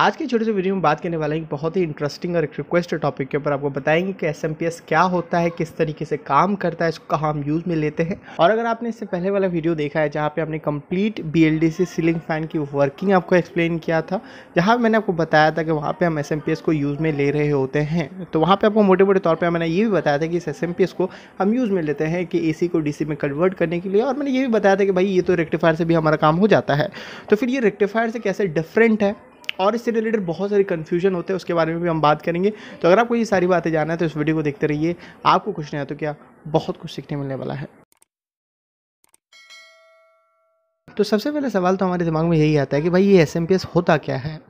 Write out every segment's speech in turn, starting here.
आज के छोटे से वीडियो में बात करने वाला है बहुत ही इंटरेस्टिंग और एक रिक्वेस्ट टॉपिक के ऊपर आपको बताएंगे कि एस क्या होता है किस तरीके से काम करता है इसको कहाँ हम यूज़ में लेते हैं और अगर आपने इससे पहले वाला वीडियो देखा है जहाँ पे आपने कंप्लीट बी सीलिंग फ़ैन की वर्किंग आपको एक्सप्लेन किया था जहाँ मैंने आपको बताया था कि वहाँ पर हम एस को यूज़ में ले रहे होते हैं तो वहाँ पर आपको मोटे मोटे तौर पर मैंने ये भी बताया था कि इस एस को हम यूज़ में लेते हैं कि ए को डी में कन्वर्ट करने के लिए और मैंने ये भी बताया था कि भाई ये तो रेक्टिफायर से भी हमारा काम हो जाता है तो फिर ये रेक्टिफायर से कैसे डिफरेंट है और इससे रिलेटेड बहुत सारी कन्फ्यूजन होते हैं उसके बारे में भी हम बात करेंगे तो अगर आपको ये सारी बातें जानना है तो इस वीडियो को देखते रहिए आपको कुछ नहीं आता तो क्या बहुत कुछ सीखने मिलने वाला है तो सबसे पहले सवाल तो हमारे दिमाग में यही आता है कि भाई ये एस होता क्या है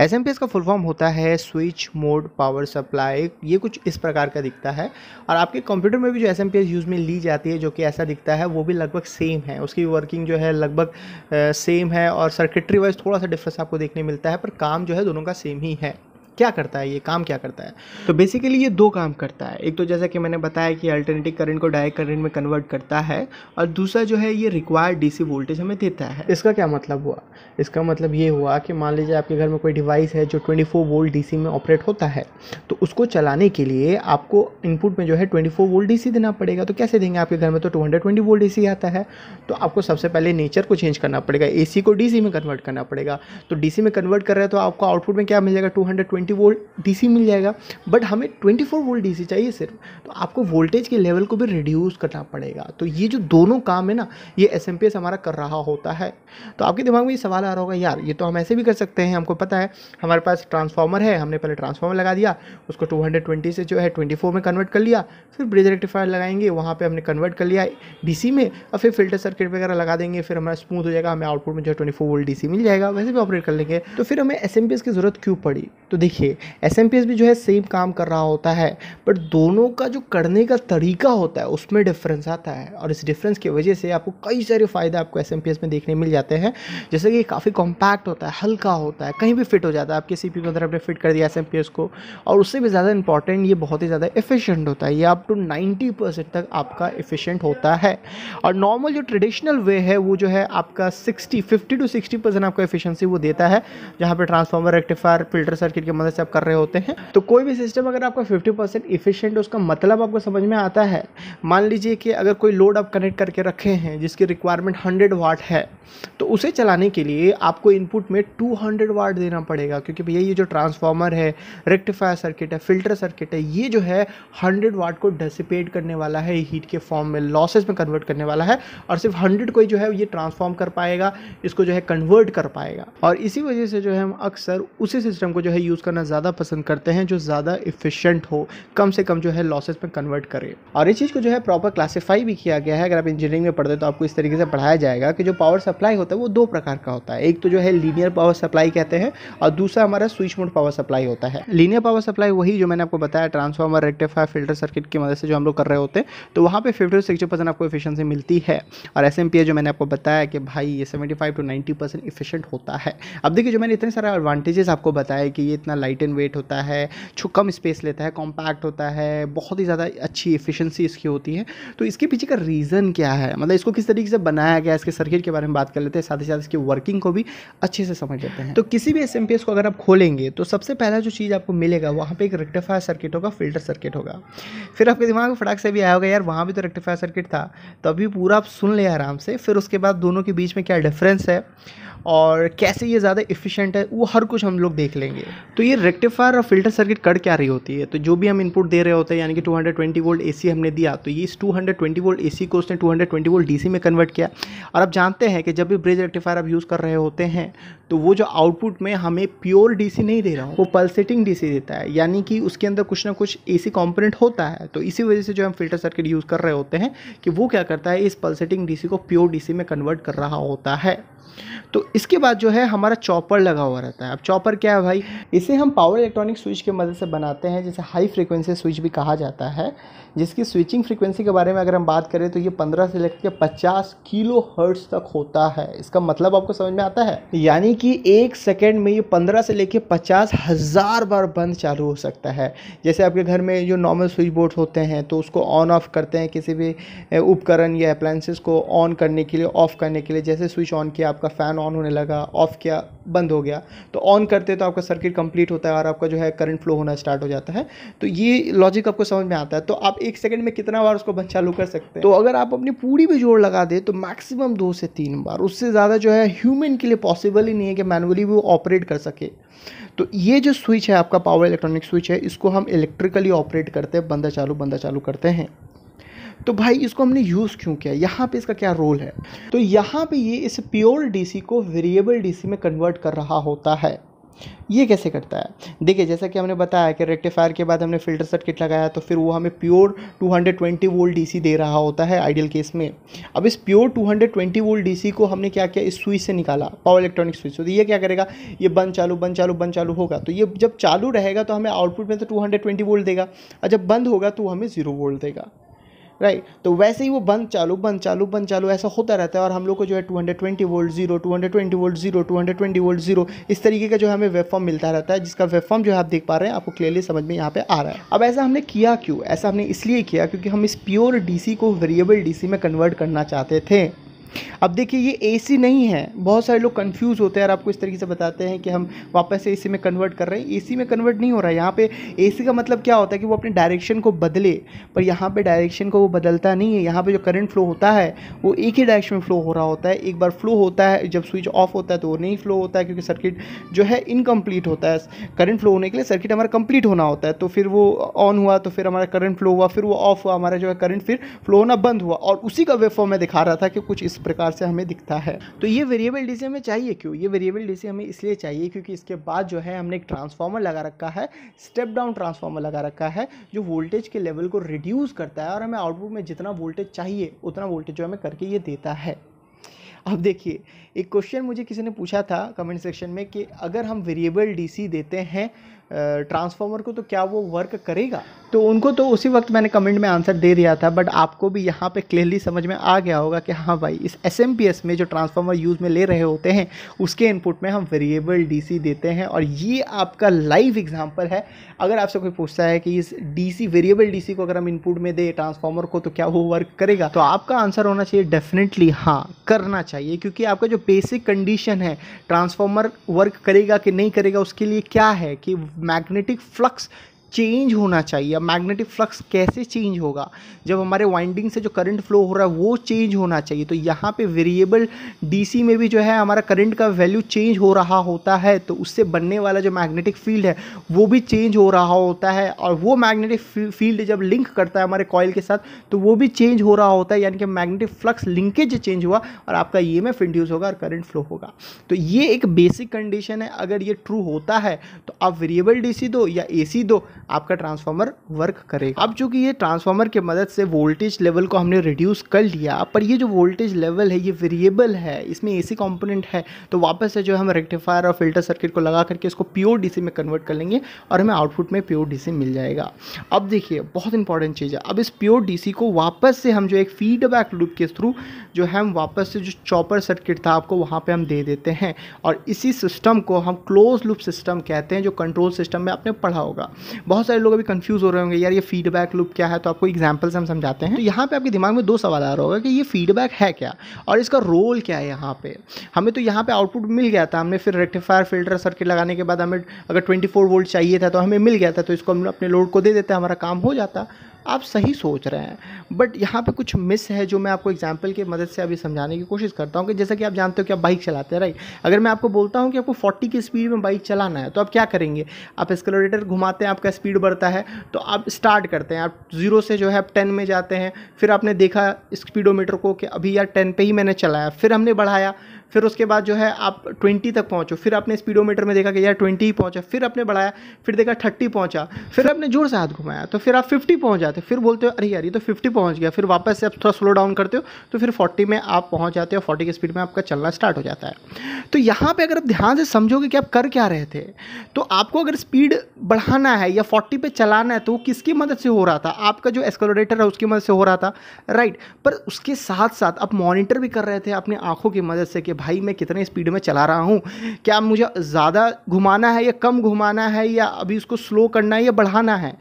एस का फुल फॉर्म होता है स्विच मोड पावर सप्लाई ये कुछ इस प्रकार का दिखता है और आपके कंप्यूटर में भी जो एस यूज़ में ली जाती है जो कि ऐसा दिखता है वो भी लगभग सेम है उसकी वर्किंग जो है लगभग सेम है और सर्किटरी वाइज थोड़ा सा डिफरेंस आपको देखने मिलता है पर काम जो है दोनों का सेम ही है क्या करता है ये काम क्या करता है तो बेसिकली ये दो काम करता है एक तो जैसा कि मैंने बताया कि अल्टरनेटिव करंट को डायरेक्ट करंट में कन्वर्ट करता है और दूसरा जो है ये रिक्वायर्ड डीसी वोल्टेज हमें देता है इसका क्या मतलब हुआ इसका मतलब ये हुआ कि मान लीजिए आपके घर में कोई डिवाइस है जो 24 वोल्ट डीसी में ऑपरेट होता है तो उसको चलाने के लिए आपको इनपुट में जो है 24 वोल्ट डीसी देना पड़ेगा तो कैसे देंगे आपके घर में तो 220 वोल्ट डीसी आता है तो आपको सबसे पहले नेचर को चेंज करना पड़ेगा एसी को डीसी में कन्वर्ट करना पड़ेगा तो डीसी में कन्वर्ट कर रहे हैं तो आपको आउटपुट में क्या मिल जाएगा 220 ट्वेंटी वोल्ट डीसी मिल जाएगा बट हमें ट्वेंटी फोर वोल्ट डीसी चाहिए सिर्फ तो आपको वोल्टेज के लेवल को भी रिड्यूस करना पड़ेगा तो ये जो दोनों काम है ना ये एस हमारा कर रहा होता है तो आपके दिमाग में ये सवाल आ रहा होगा यार ये तो हम ऐसे भी कर सकते हैं हमको पता है हमारे पास ट्रांसफार्मर है हमने पहले ट्रांसफार्मर लगा दिया उसको टू से जो है ट्वेंटी में कन्वर्ट कर लिया फिर ब्रिज रेक्टिफायर लगाएंगे वहाँ पर हमने कन्वर्ट कर लिया डी में और फिर फिल्टर सर्किट वगैरह लगा देंगे फिर हमारा स्मूथ हो जाएगा हमें आउटपुट में जो है ट्वेंटी वोल्ट डी मिल जाएगा वैसे भी ऑपरेट कर लेंगे तो फिर हमें एस की ज़रूरत क्यों पड़ी तो देखिए देखिए एस भी जो है सेम काम कर रहा होता है बट दोनों का जो करने का तरीका होता है उसमें डिफरेंस आता है और इस डिफरेंस की वजह से आपको कई सारे फ़ायदे आपको एस एम पी एस में देखने मिल जाते हैं जैसे कि काफ़ी कॉम्पैक्ट होता है हल्का होता है कहीं भी फिट हो जाता है आपके सी पी के अंदर आपने फिट कर दिया एस एम पी एस को और उससे भी ज़्यादा इंपॉर्टेंट ये बहुत ही ज़्यादा एफिशेंट होता है ये अप टू नाइन्टी परसेंट तक आपका एफिशेंट होता है और नॉर्मल जो ट्रेडिशनल वे है वो जो है आपका sixty fifty to sixty percent आपका एफिशेंसी वो देता है जहाँ पर ट्रांसफॉर्मर रेक्टिफायर फिल्टर सर्किट के मदद मदद से आप कर रहे होते हैं तो कोई भी सिस्टम अगर आपका फिफ्टी परसेंट इफिशियंट उसका मतलब आपको समझ में आता है मान लीजिए कि अगर कोई लोड आप कनेक्ट करके रखे हैं जिसकी रिक्वायरमेंट हंड्रेड वाट है तो उसे चलाने के लिए आपको इनपुट में टू हंड्रेड वाट देना पड़ेगा क्योंकि भैया ये जो ट्रांसफार्मर है रेक्टिफायर सर्किट है फिल्टर सर्किट है ये जो है हंड्रेड वाट को डेसिपेट करने वाला है हीट के फॉर्म में लॉसेज में कन्वर्ट करने वाला है और सिर्फ हंड्रेड को ही जो है ये ट्रांसफॉर्म कर पाएगा इसको जो है कन्वर्ट कर पाएगा और इसी वजह से जो है हम अक्सर उसी सिस्टम को जो है यूज़ करना ज़्यादा पसंद करते हैं जो ज़्यादा इफिशेंट हो कम से कम जो है लॉसेज में कन्वर्ट करे और इस चीज़ को जो है प्रॉपर क्लासीफाई भी किया गया है अगर आप इंजीनियरिंग में पढ़ते हो तो आपको इस तरीके से पढ़ाया जाएगा कि जो पावर सप्लाई होता है वो दो प्रकार का होता है एक तो जो है लीनियर पावर सप्लाई कहते हैं और दूसरा हमारा स्विच मोड पावर सप्लाई होता है लीनियर पावर सप्लाई वही जो मैंने आपको बताया ट्रांसफार्मर रेक्टिफायर फिल्टर सर्किट की मदद से जो हम लोग कर रहे होते हैं तो वहाँ पर फिफ्टी टू सिक्सटी परसेंट आपको इफिशियंसी मिलती है और एस जो मैंने आपको बताया कि भाई ये seventy five to ninety percent efficient होता है अब देखिए जो मैंने इतने सारे एडवांटेजेस आपको बताया कि ये इतना लाइट एंड वेट होता है कम स्पेस लेता है कॉम्पैक्ट होता है बहुत ही ज़्यादा अच्छी एफिशिएंसी इसकी होती है तो इसके पीछे का रीज़न क्या है मतलब इसको किस तरीके से बनाया गया इसके सर्किट के बारे में बात कर लेते हैं साथ ही साथ इसकी वर्किंग को भी अच्छे से समझ लेते हैं तो किसी भी एस को अगर आप खोलेंगे तो सबसे पहला जो चीज़ आपको मिलेगा वहाँ पर एक रेक्टिफायर सर्किट होगा फिल्टर सर्किट होगा फिर आपके दिमाग में फटाक से भी आया होगा यार वहाँ भी तो रेक्टिफायर सर्किट था तो अभी पूरा आप सुन ले आराम से फिर उसके बाद दोनों के बीच में क्या डिफरेंस है और कैसे ये ज़्यादा इफ़िशेंट है वो हर कुछ हम लोग देख लेंगे तो ये रेक्टिफायर और फिल्टर सर्किट कट क्या रही होती है तो जो भी हम इनपुट दे रहे होते हैं यानी कि 220 वोल्ट एसी हमने दिया तो ये इस 220 वोल्ट एसी को उसने 220 वोल्ट डीसी में कन्वर्ट किया और आप जानते हैं कि जब भी ब्रिज रेक्टिफायर आप यूज़ कर रहे होते हैं तो वो जो आउटपुट में हमें प्योर डीसी नहीं दे रहा हूँ वो पल्सेटिंग डीसी देता है यानी कि उसके अंदर कुछ ना कुछ एसी कंपोनेंट होता है तो इसी वजह से जो हम फिल्टर सर्किट यूज़ कर रहे होते हैं कि वो क्या करता है इस पल्सेटिंग डीसी को प्योर डीसी में कन्वर्ट कर रहा होता है तो इसके बाद जो है हमारा चॉपर लगा हुआ रहता है अब चॉपर क्या है भाई इसे हम पावर इलेक्ट्रॉनिक स्विच की मदद से बनाते हैं जिसे हाई फ्रिक्वेंसी स्विच भी कहा जाता है जिसकी स्विचिंग फ्रिक्वेंसी के बारे में अगर हम बात करें तो ये पंद्रह से लेकर पचास किलो हर्ट्स तक होता है इसका मतलब आपको समझ में आता है यानी कि एक सेकेंड में ये पंद्रह से लेकर पचास हज़ार बार बंद चालू हो सकता है जैसे आपके घर में जो नॉर्मल स्विच बोर्ड होते हैं तो उसको ऑन ऑफ करते हैं किसी भी उपकरण या अप्लाइंसिस को ऑन करने के लिए ऑफ़ करने के लिए जैसे स्विच ऑन किया आपका फ़ैन ऑन होने लगा ऑफ़ किया बंद हो गया तो ऑन करते तो आपका सर्किट कंप्लीट होता है और आपका जो है करंट फ्लो होना स्टार्ट हो जाता है तो ये लॉजिक आपको समझ में आता है तो आप एक सेकंड में कितना बार उसको बंद चालू कर सकते हैं तो अगर आप अपनी पूरी भी जोड़ लगा दें तो मैक्सिमम दो से तीन बार उससे ज़्यादा जो है ह्यूमन के लिए पॉसिबल ही नहीं है कि मैनुअली वो ऑपरेट कर सके तो ये जो स्विच है आपका पावर इलेक्ट्रॉनिक स्विच है इसको हम इलेक्ट्रिकली ऑपरेट करते हैं बंदा चालू बंदा चालू करते हैं तो भाई इसको हमने यूज़ क्यों किया यहाँ पे इसका क्या रोल है तो यहाँ पे ये इस प्योर डीसी को वेरिएबल डीसी में कन्वर्ट कर रहा होता है ये कैसे करता है देखिए जैसा कि हमने बताया कि रेक्टिफायर के बाद हमने फिल्टर सर्किट लगाया तो फिर वो हमें प्योर 220 वोल्ट डीसी दे रहा होता है आइडियल केस में अब इस प्योर 220 वोल्ट डीसी को हमने क्या किया इस स्विच से निकाला पावर इलेक्ट्रॉनिक स्विच तो ये क्या करेगा ये बंद चालू बंद चालू बंद चालू होगा तो ये जब चालू रहेगा तो हमें आउटपुट में तो टू वोल्ट देगा और जब बंद होगा तो हमें ज़ीरो वोल्ट देगा राइट तो वैसे ही वो बंद चालू बंद चालू बंद चालू ऐसा होता रहता है और हम लोग को जो है two hundred twenty volt zero to hundred twenty volt zero to hundred twenty volt zero इस तरीके का जो है हमें वेबफॉर्म मिलता रहता है जिसका वेबफॉर्म जो है आप देख पा रहे हैं आपको क्लियरली समझ में यहाँ पे आ रहा है अब ऐसा हमने किया क्यों ऐसा हमने इसलिए किया क्योंकि हम इस प्योर डीसी को वेरिएबल डीसी में कन्वर्ट करना चाहते थे अब देखिए ये एसी नहीं है बहुत सारे लोग कंफ्यूज होते हैं और आपको इस तरीके से बताते हैं कि हम वापस से एसी में कन्वर्ट कर रहे हैं एसी में कन्वर्ट नहीं हो रहा है यहाँ पे एसी का मतलब क्या होता है कि वो अपने डायरेक्शन को बदले पर यहाँ पे डायरेक्शन को वो बदलता नहीं है यहाँ पे जो करंट फ्लो होता है वो एक ही डायरेक्शन में फ्लो हो रहा होता है एक बार फ्लो होता है जब स्विच ऑफ होता है तो वो नहीं फ्लो होता है क्योंकि सर्किट जो है इनकम्प्लीट होता है करंट फ्लो होने के लिए सर्किट हमारा कंप्लीट होना होता है तो फिर वो ऑन हुआ तो फिर हमारा करंट फ्लो हुआ फिर वो ऑफ हुआ हमारा जो है करंट फिर फ्लो होना बंद हुआ और उसी का वेफॉर्म मैं दिखा रहा था कि कुछ इस प्रकार से हमें दिखता है तो ये वेरिएबल डीसी हमें चाहिए क्यों ये वेरिएबल डीसी हमें इसलिए चाहिए क्योंकि इसके बाद जो है हमने एक ट्रांसफार्मर लगा रखा है स्टेप डाउन ट्रांसफार्मर लगा रखा है जो वोल्टेज के लेवल को रिड्यूस करता है और हमें आउटपुट में जितना वोल्टेज चाहिए उतना वोल्टेज जो हमें करके ये देता है अब देखिए एक क्वेश्चन मुझे किसी ने पूछा था कमेंट सेक्शन में कि अगर हम वेरिएबल डीसी देते हैं ट्रांसफार्मर को तो क्या वो वर्क करेगा तो उनको तो उसी वक्त मैंने कमेंट में आंसर दे दिया था बट आपको भी यहाँ पे क्लियरली समझ में आ गया होगा कि हाँ भाई इस एस में जो ट्रांसफार्मर यूज़ में ले रहे होते हैं उसके इनपुट में हम वेरिएबल सी देते हैं और ये आपका लाइव एग्जाम्पल है अगर आपसे कोई पूछता है कि इस सी वेरिएबल सी को अगर हम इनपुट में दें ट्रांसफार्मर को तो क्या वो वर्क करेगा तो आपका आंसर होना चाहिए डेफिनेटली हाँ करना चाहिए क्योंकि आपका जो बेसिक कंडीशन है ट्रांसफार्मर वर्क करेगा कि नहीं करेगा उसके लिए क्या है कि magnetic flux चेंज होना चाहिए मैग्नेटिक फ्लक्स कैसे चेंज होगा जब हमारे वाइंडिंग से जो करंट फ्लो हो रहा है वो चेंज होना चाहिए तो यहाँ पे वेरिएबल डीसी में भी जो है हमारा करंट का वैल्यू चेंज हो रहा होता है तो उससे बनने वाला जो मैग्नेटिक फील्ड है वो भी चेंज हो रहा होता है और वो मैग्नेटिक फील्ड जब लिंक करता है हमारे कॉयल के साथ तो वो भी चेंज हो रहा होता है यानी कि मैग्नेटिक फ्लक्स लिंकेज चेंज हुआ और आपका ई एम इंड्यूस होगा और करंट फ्लो होगा तो ये एक बेसिक कंडीशन है अगर ये ट्रू होता है तो आप वेरिएबल डी दो या ए दो आपका ट्रांसफार्मर वर्क करेगा अब चूंकि ये ट्रांसफार्मर की मदद से वोल्टेज लेवल को हमने रिड्यूस कर लिया पर ये जो वोल्टेज लेवल है ये वेरिएबल है इसमें एसी कंपोनेंट है तो वापस से जो हम रेक्टिफायर और फिल्टर सर्किट को लगा करके इसको प्योर डीसी में कन्वर्ट कर लेंगे और हमें आउटपुट में प्योर डीसी मिल जाएगा अब देखिए बहुत इंपॉर्टेंट चीज़ है अब इस प्योर डीसी को वापस से हम जो एक फीडबैक लूप के थ्रू जो है हम वापस से जो चॉपर सर्किट था आपको वहाँ पर हम दे देते हैं और इसी सिस्टम को हम क्लोज लूप सिस्टम कहते हैं जो कंट्रोल सिस्टम में आपने पढ़ा होगा बहुत बहुत सारे लोग अभी कंफ्यूज हो रहे होंगे यार ये फीडबैक लूप क्या है तो आपको एग्जाम्पल हम समझाते हैं तो यहाँ पे आपके दिमाग में दो सवाल आ रहा होगा कि ये फीडबैक है क्या और इसका रोल क्या है यहाँ पे हमें तो यहाँ पे आउटपुट मिल गया था हमने फिर रेक्टिफायर फिल्टर सर्किट लगाने के बाद हमें अगर ट्वेंटी वोल्ट चाहिए था तो हमें मिल गया था तो इसको हम अपने लोड को दे देते हमारा काम हो जाता आप सही सोच रहे हैं बट यहाँ पे कुछ मिस है जो मैं आपको एग्जाम्पल की मदद से अभी समझाने की कोशिश करता हूँ कि जैसा कि आप जानते हो कि आप बाइक चलाते हैं राइट अगर मैं आपको बोलता हूँ कि आपको फोर्टी की स्पीड में बाइक चलाना है तो आप क्या करेंगे आप एक्सकलोरेटर घुमाते हैं आपका स्पीड बढ़ता है तो आप स्टार्ट करते हैं आप जीरो से जो है आप टेन में जाते हैं फिर आपने देखा स्पीडोमीटर को कि अभी यार टेन पे ही मैंने चलाया फिर हमने बढ़ाया फिर उसके बाद जो है आप ट्वेंटी तक पहुँचो फिर आपने स्पीडोमीटर में देखा कि यार ट्वेंटी ही पहुँचा फिर आपने बढ़ाया फिर देखा थर्टी पहुँचा फिर आपने जोर से हाथ घुमाया तो फिर आप फिफ्टी पहुँच जाते जाते हो फिर बोलते हो अरे यार ये तो फिफ्टी पहुँच गया फिर वापस से आप थोड़ा स्लो डाउन करते हो तो फिर फोर्टी में आप पहुँच जाते हो फोर्टी की स्पीड में आपका चलना स्टार्ट हो जाता है तो यहाँ पर अगर आप ध्यान से समझोगे कि आप कर क्या रहे थे तो आपको अगर स्पीड बढ़ाना है या फोर्टी पर चलाना है तो किसकी मदद से हो रहा था आपका जो एक्सकोलोरेटर है उसकी मदद से हो रहा था राइट पर उसके साथ साथ आप मॉनिटर भी कर रहे थे अपनी आंखों की मदद से कि भाई मैं कितने स्पीड में चला रहा हूँ क्या मुझे ज़्यादा घुमाना है या कम घुमाना है या अभी उसको स्लो करना है या बढ़ाना है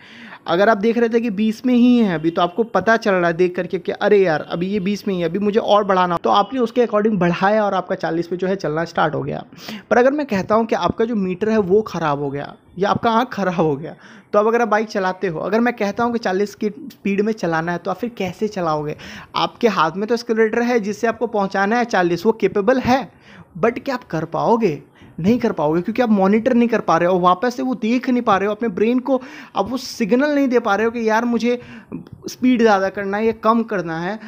अगर आप देख रहे थे कि बीस में ही है अभी तो आपको पता चल रहा है देख करके कि अरे यार अभी ये बीस में ही है अभी मुझे और बढ़ाना तो आपने उसके अकॉर्डिंग बढ़ाया और आपका चालीस में जो है चलना स्टार्ट हो गया पर अगर मैं कहता हूँ कि आपका जो मीटर है वो ख़राब हो गया या आपका आँख ख़राब हो गया तो अब अगर आप बाइक चलाते हो अगर मैं कहता हूँ कि चालीस की स्पीड में चलाना है तो आप फिर कैसे चलाओगे आपके हाथ में तो एक्सलेटर है जिससे आपको पहुँचाना है चालीस वो केपेबल है बट क्या आप कर पाओगे नहीं कर पाओगे क्योंकि आप मॉनिटर नहीं कर पा रहे हो वापस से वो देख नहीं पा रहे हो अपने ब्रेन को आप वो सिग्नल नहीं दे पा रहे हो कि यार मुझे स्पीड ज़्यादा करना है या कम करना है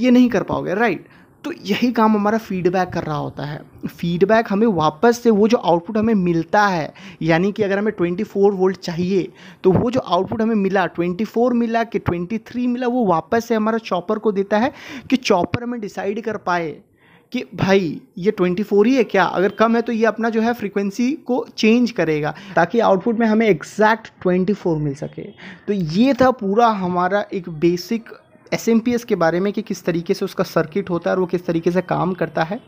ये नहीं कर पाओगे राइट तो यही काम हमारा फीडबैक कर रहा होता है फीडबैक हमें वापस से वो जो आउटपुट हमें मिलता है यानी कि अगर हमें 24 वोल्ट चाहिए तो वो जो आउटपुट हमें मिला 24 मिला कि 23 मिला वो वापस से हमारा चॉपर को देता है कि चॉपर हमें डिसाइड कर पाए कि भाई ये 24 ही है क्या अगर कम है तो ये अपना जो है फ्रीक्वेंसी को चेंज करेगा ताकि आउटपुट में हमें एग्जैक्ट 24 मिल सके तो ये था पूरा हमारा एक बेसिक एस के बारे में कि किस तरीके से उसका सर्किट होता है और वो किस तरीके से काम करता है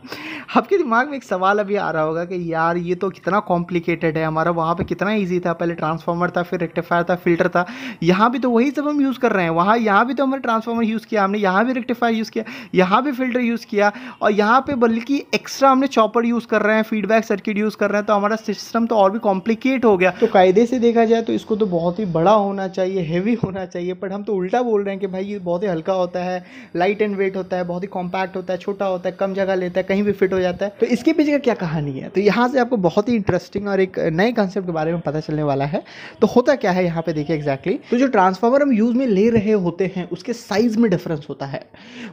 आपके दिमाग में एक सवाल अभी आ रहा होगा कि यार ये तो कितना कॉम्प्लिकेटेड है हमारा वहाँ पे कितना ईजी था पहले ट्रांसफार्मर था फिर रेक्टिफायर था फिल्टर था यहाँ भी तो वही सब हम यूज़ कर रहे हैं वहाँ यहाँ भी तो हमने ट्रांसफार्मर यूज़ किया हमने यहाँ भी रेक्टिफायर यूज़ किया यहाँ भी फिल्टर यूज़ किया और यहाँ पर बल्कि एक्स्ट्रा हमने चॉपर यूज़ कर रहे हैं फीडबैक सर्किट यूज़ कर रहे हैं तो हमारा सिस्टम तो और भी कॉम्प्लिकेट हो गया तो कायदे से देखा जाए तो इसको तो बहुत ही बड़ा होना चाहिए हैवी होना चाहिए बट हम तो उल्टा बोल रहे हैं कि भाई ये बहुत ही हल्का होता है लाइट एंड वेट होता है बहुत ही कॉम्पैक्ट होता है छोटा होता है कम जगह लेता है कहीं भी फिट हो जाता है तो इसके पीछे का क्या कहानी है तो यहाँ से आपको बहुत ही इंटरेस्टिंग और एक नए कॉन्सेप्ट के बारे में पता चलने वाला है तो होता क्या है यहाँ पे देखिए एग्जैक्टली तो जो ट्रांसफार्मर हम यूज़ में ले रहे होते हैं उसके साइज़ में डिफरेंस होता है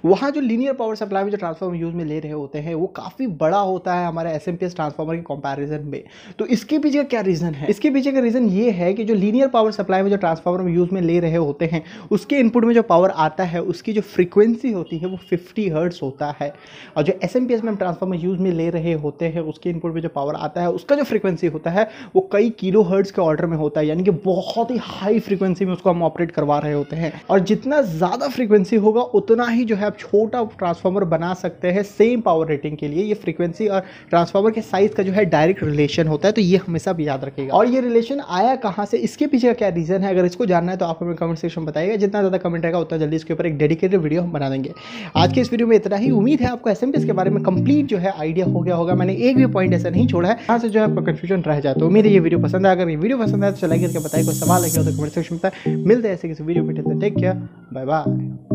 वहाँ जो लीनियर पावर सप्लाई में जो ट्रांसफार्मर यूज़ में ले रहे होते हैं वो काफ़ी बड़ा होता है हमारे एस ट्रांसफार्मर के कंपैरिजन में तो इसके पीछे का क्या रीज़न है इसके पीछे का रीज़न ये है कि जो लीनियर पावर सप्लाई में जो ट्रांसफार्मर हम यूज़ में ले रहे होते हैं उसके इनपुट में जो पावर आता है होता है उसकी जो फ्रीक्वेंसी होती है वो 50 हर्ट्स होता है और जो एस में हम ट्रांसफार्मर यूज़ में ले रहे होते हैं उसके इनपुट में जो पावर आता है उसका जो फ्रीक्वेंसी होता है वो कई किलो हर्ट्स के ऑर्डर में होता है यानी कि बहुत ही हाई फ्रीक्वेंसी में उसको हम ऑपरेट करवा रहे होते हैं और जितना ज़्यादा फ्रीक्वेंसी होगा उतना ही जो है आप छोटा ट्रांसफार्मर बना सकते हैं सेम पावर रेटिंग के लिए ये फ्रीक्वेंसी और ट्रांसफार्मर के साइज़ का जो है डायरेक्ट रिलेशन होता है तो ये हमेशा भी याद रखेगा और ये रिलेशन आया कहाँ से इसके पीछे का क्या रीज़न है अगर इसको जानना है तो आप हमें कमेंट सेक्शन बताइएगा जितना ज़्यादा कमेंट रहेगा उतना जल्दी इसके ऊपर एक डेडिकेटेड वीडियो हम बना देंगे आज के इस वीडियो में इतना ही उम्मीद है आपको एस के बारे में कंप्लीट जो है आइडिया हो गया होगा मैंने एक भी पॉइंट ऐसा नहीं छोड़ा है यहाँ से जो है आपका कन्फ्यूजन रह जाए तो उम्मीद है ये वीडियो पसंद है अगर ये वीडियो पसंद है तो चलाइए इसका बताइए कोई सवाल है तो कमेंट सेक्शन में मिलते हैं ऐसे किसी वीडियो में टेक केयर बाय बाय